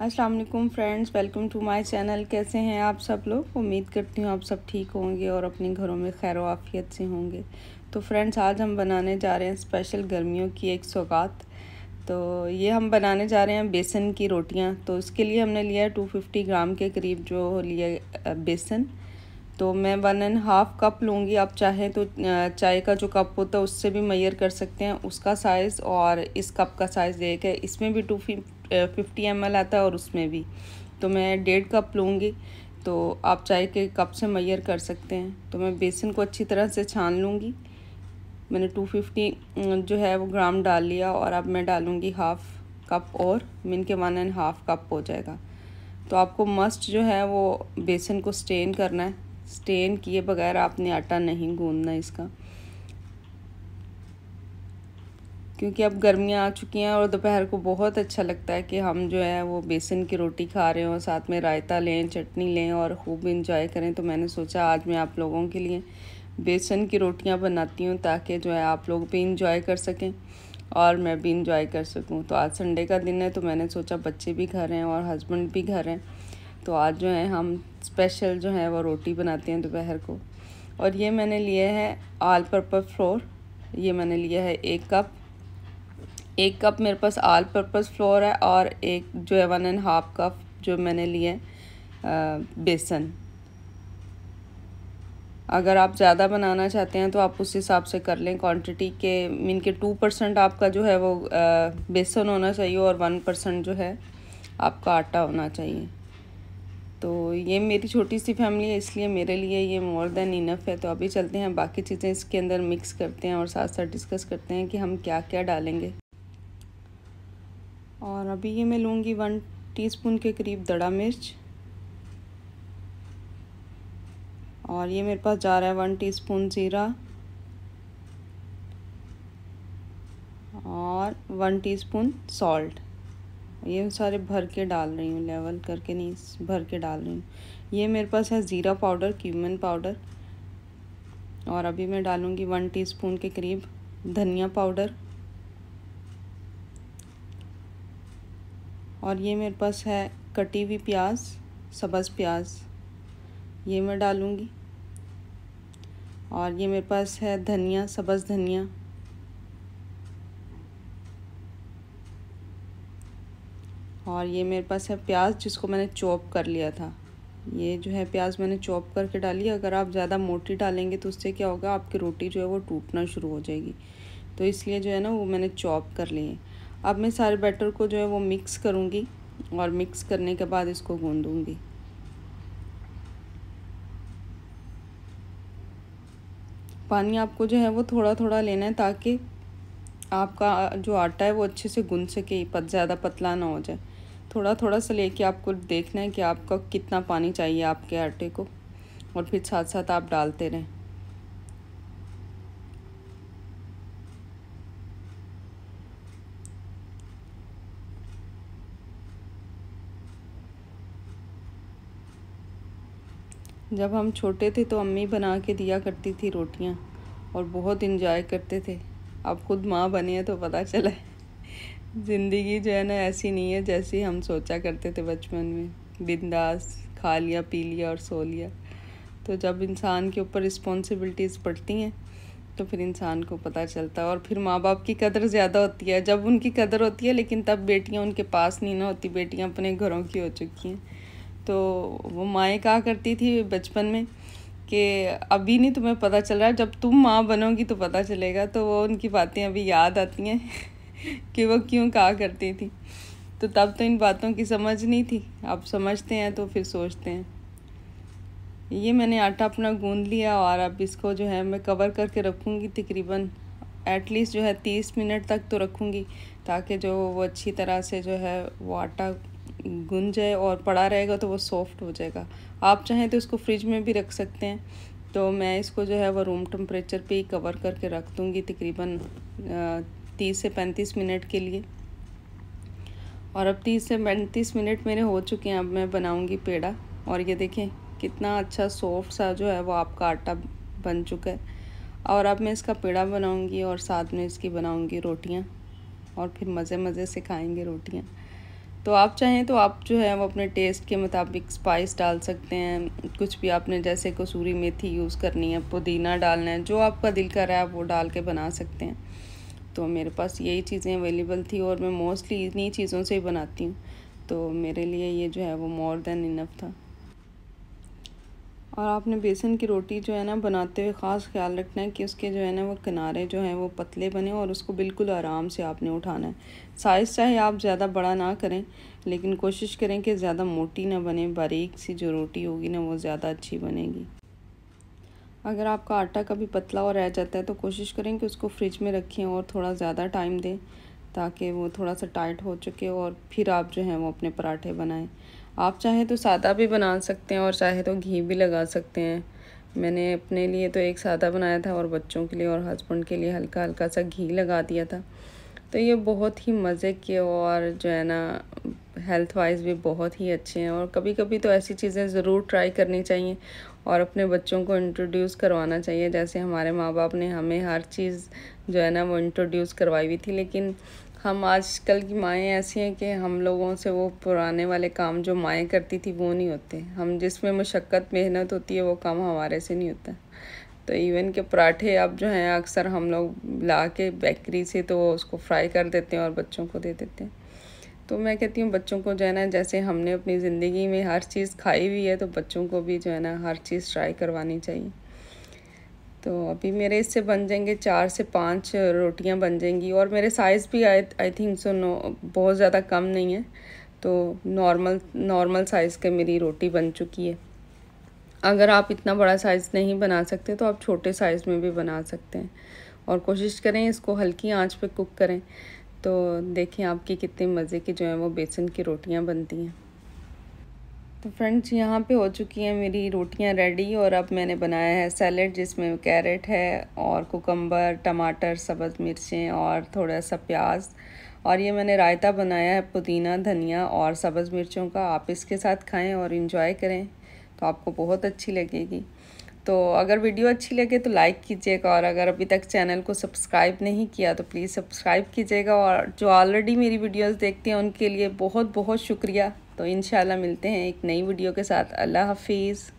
अस्सलाम वालेकुम friends welcome to my channel कैसे हैं आप सब लोग उम्मीद करती हूँ आप सब ठीक होंगे और अपने घरों में खैर वाफियत से होंगे तो फ्रेंड्स आज हम बनाने जा रहे हैं स्पेशल गर्मियों की एक सौगात तो ये हम बनाने जा रहे हैं बेसन की रोटियाँ तो इसके लिए हमने लिया है टू फिफ्टी ग्राम के करीब जो लिया बेसन तो मैं वन एंड हाफ़ कप लूँगी आप चाहें तो चाय का जो कप होता है उससे भी मैयर कर सकते हैं उसका साइज़ और इस कप का साइज़ एक है इसमें भी टू फिफ्टी एम आता है और उसमें भी तो मैं डेढ़ कप लूँगी तो आप चाय के कप से मैयर कर सकते हैं तो मैं बेसन को अच्छी तरह से छान लूँगी मैंने 250 जो है वो ग्राम डाल लिया और अब मैं डालूँगी हाफ़ कप और मिन के वन एंड हाफ़ कप हो जाएगा तो आपको मस्ट जो है वो बेसन को स्टेन करना है स्टेन किए बगैर आपने आटा नहीं गूंदना इसका क्योंकि अब गर्मियाँ आ चुकी हैं और दोपहर को बहुत अच्छा लगता है कि हम जो है वो बेसन की रोटी खा रहे हों साथ में रायता लें चटनी लें और खूब इंजॉय करें तो मैंने सोचा आज मैं आप लोगों के लिए बेसन की रोटियां बनाती हूँ ताकि जो है आप लोग भी इंजॉय कर सकें और मैं भी इंजॉय कर सकूँ तो आज संडे का दिन है तो मैंने सोचा बच्चे भी घर हैं और हस्बैंड भी घर हैं तो आज जो है हम स्पेशल जो है वो रोटी बनाते हैं दोपहर को और ये मैंने लिए है आल पर्पज़ फ्लोर ये मैंने लिया है एक कप एक कप मेरे पास आल पर्पज़ फ्लोर है और एक जो है वन एंड हाफ कप जो मैंने लिए बेसन अगर आप ज़्यादा बनाना चाहते हैं तो आप उस हिसाब से कर लें क्वांटिटी के मीन के टू परसेंट आपका जो है वो बेसन होना चाहिए और वन परसेंट जो है आपका आटा होना चाहिए तो ये मेरी छोटी सी फैमिली है इसलिए मेरे लिए ये मोर देन इनफ है तो अभी चलते हैं बाकी चीज़ें इसके अंदर मिक्स करते हैं और साथ साथ डिस्कस करते हैं कि हम क्या क्या डालेंगे और अभी ये मैं लूँगी वन टीस्पून के करीब दड़ा मिर्च और ये मेरे पास जा रहा है वन टीस्पून ज़ीरा और वन टीस्पून सॉल्ट ये सारे भर के डाल रही हूँ लेवल करके नहीं भर के डाल रही हूँ ये मेरे पास है ज़ीरा पाउडर क्यूमन पाउडर और अभी मैं डालूँगी वन टीस्पून के करीब धनिया पाउडर और ये मेरे पास है कटी हुई प्याज सब्ज़ प्याज ये मैं डालूँगी और ये मेरे पास है धनिया सब्ज़ धनिया और ये मेरे पास है प्याज जिसको मैंने चॉप कर लिया था ये जो है प्याज मैंने चॉप करके डाली अगर आप ज़्यादा मोटी डालेंगे तो उससे क्या होगा आपकी रोटी जो है वो टूटना शुरू हो जाएगी तो इसलिए जो है ना वो मैंने चॉप कर लिए है अब मैं सारे बैटर को जो है वो मिक्स करूँगी और मिक्स करने के बाद इसको गूँधूँगी पानी आपको जो है वो थोड़ा थोड़ा लेना है ताकि आपका जो आटा है वो अच्छे से गूँध सके पत ज़्यादा पतला ना हो जाए थोड़ा थोड़ा सा लेके आपको देखना है कि आपका कितना पानी चाहिए आपके आटे को और फिर साथ साथ आप डालते रहें जब हम छोटे थे तो अम्मी बना के दिया करती थी रोटियाँ और बहुत इन्जॉय करते थे अब खुद माँ बनी है तो पता चला ज़िंदगी जो है ना ऐसी नहीं है जैसी हम सोचा करते थे बचपन में बिंदास खा लिया पी लिया और सो लिया तो जब इंसान के ऊपर रिस्पॉन्सिबिलिटीज़ पड़ती हैं तो फिर इंसान को पता चलता है और फिर माँ बाप की कदर ज़्यादा होती है जब उनकी कदर होती है लेकिन तब बेटियाँ उनके पास नहीं ना होती बेटियाँ अपने घरों की हो चुकी हैं तो वो माएँ कहा करती थी बचपन में कि अभी नहीं तुम्हें पता चल रहा जब तुम माँ बनोगी तो पता चलेगा तो वो उनकी बातें अभी याद आती हैं कि वो क्यों कहा करती थी तो तब तो इन बातों की समझ नहीं थी अब समझते हैं तो फिर सोचते हैं ये मैंने आटा अपना गूंद लिया और अब इसको जो है मैं कवर करके रखूँगी तकरीबन एटलीस्ट जो है तीस मिनट तक तो रखूँगी ताकि जो वो अच्छी तरह से जो है वो आटा गुन जाए और पड़ा रहेगा तो वो सॉफ्ट हो जाएगा आप चाहें तो इसको फ्रिज में भी रख सकते हैं तो मैं इसको जो है वो रूम टेम्परेचर पे ही कवर करके रख दूँगी तकरीबन तीस से पैंतीस मिनट के लिए और अब तीस से पैंतीस मिनट मेरे हो चुके हैं अब मैं बनाऊँगी पेड़ा और ये देखें कितना अच्छा सॉफ्ट सा जो है वो आपका आटा बन चुका है और अब मैं इसका पेड़ा बनाऊँगी और साथ में इसकी बनाऊँगी रोटियाँ और फिर मज़े मज़े से खाएँगे रोटियाँ तो आप चाहें तो आप जो है वो अपने टेस्ट के मुताबिक स्पाइस डाल सकते हैं कुछ भी आपने जैसे कसूरी मेथी यूज़ करनी है पुदीना डालना है जो आपका दिल कर रहा है आप वो डाल के बना सकते हैं तो मेरे पास यही चीज़ें अवेलेबल थी और मैं मोस्टली इन्हीं चीज़ों से ही बनाती हूँ तो मेरे लिए ये जो है वो मोर देन इनफ था और आपने बेसन की रोटी जो है ना बनाते हुए ख़ास ख्याल रखना है कि उसके जो है ना वो किनारे जो हैं वो पतले बने और उसको बिल्कुल आराम से आपने उठाना है साइज़ चाहे आप ज़्यादा बड़ा ना करें लेकिन कोशिश करें कि ज़्यादा मोटी ना बने बारीक सी जो रोटी होगी ना वो ज़्यादा अच्छी बनेगी अगर आपका आटा कभी पतला और रह जाता है तो कोशिश करें कि उसको फ्रिज में रखें और थोड़ा ज़्यादा टाइम दें ताकि वो थोड़ा सा टाइट हो चुके और फिर आप जो हैं वो अपने पराठे बनाएँ आप चाहें तो सादा भी बना सकते हैं और चाहे तो घी भी लगा सकते हैं मैंने अपने लिए तो एक सादा बनाया था और बच्चों के लिए और हस्बैंड के लिए हल्का हल्का सा घी लगा दिया था तो ये बहुत ही मज़े के और जो है ना हेल्थ वाइज भी बहुत ही अच्छे हैं और कभी कभी तो ऐसी चीज़ें ज़रूर ट्राई करनी चाहिए और अपने बच्चों को इंट्रोड्यूस करवाना चाहिए जैसे हमारे माँ बाप ने हमें हर चीज़ जो है ना वो इंट्रोड्यूस करवाई हुई थी लेकिन हम आजकल की माएँ ऐसी हैं कि हम लोगों से वो पुराने वाले काम जो माएँ करती थी वो नहीं होते हम जिसमें मशक्क़त मेहनत होती है वो काम हमारे से नहीं होता तो इवन के पराठे अब जो हैं अक्सर हम लोग ला के बेकरी से तो उसको फ्राई कर देते हैं और बच्चों को दे देते हैं तो मैं कहती हूँ बच्चों को जो है ना जैसे हमने अपनी ज़िंदगी में हर चीज़ खाई हुई है तो बच्चों को भी जो है ना हर चीज़ ट्राई करवानी चाहिए तो अभी मेरे इससे बन जाएंगे चार से पाँच रोटियां बन जाएंगी और मेरे साइज़ भी आई आई थिंक सो नो बहुत ज़्यादा कम नहीं है तो नॉर्मल नॉर्मल साइज़ के मेरी रोटी बन चुकी है अगर आप इतना बड़ा साइज़ नहीं बना सकते तो आप छोटे साइज़ में भी बना सकते हैं और कोशिश करें इसको हल्की आंच पे कुक करें तो देखें आपकी कितने मज़े की जो है वो बेसन की रोटियाँ बनती हैं तो फ्रेंड्स यहाँ पे हो चुकी हैं मेरी रोटियाँ रेडी और अब मैंने बनाया है सैलड जिसमें कैरेट है और कुकम्बर टमाटर सब्ज़ मिर्चें और थोड़ा सा प्याज और ये मैंने रायता बनाया है पुदीना धनिया और सब्ज़ मिर्चों का आप इसके साथ खाएं और इन्जॉय करें तो आपको बहुत अच्छी लगेगी तो अगर वीडियो अच्छी लगे तो लाइक कीजिएगा और अगर अभी तक चैनल को सब्सक्राइब नहीं किया तो प्लीज़ सब्सक्राइब कीजिएगा और जो ऑलरेडी मेरी वीडियोस देखते हैं उनके लिए बहुत बहुत शुक्रिया तो इन मिलते हैं एक नई वीडियो के साथ अल्लाह हाफिज़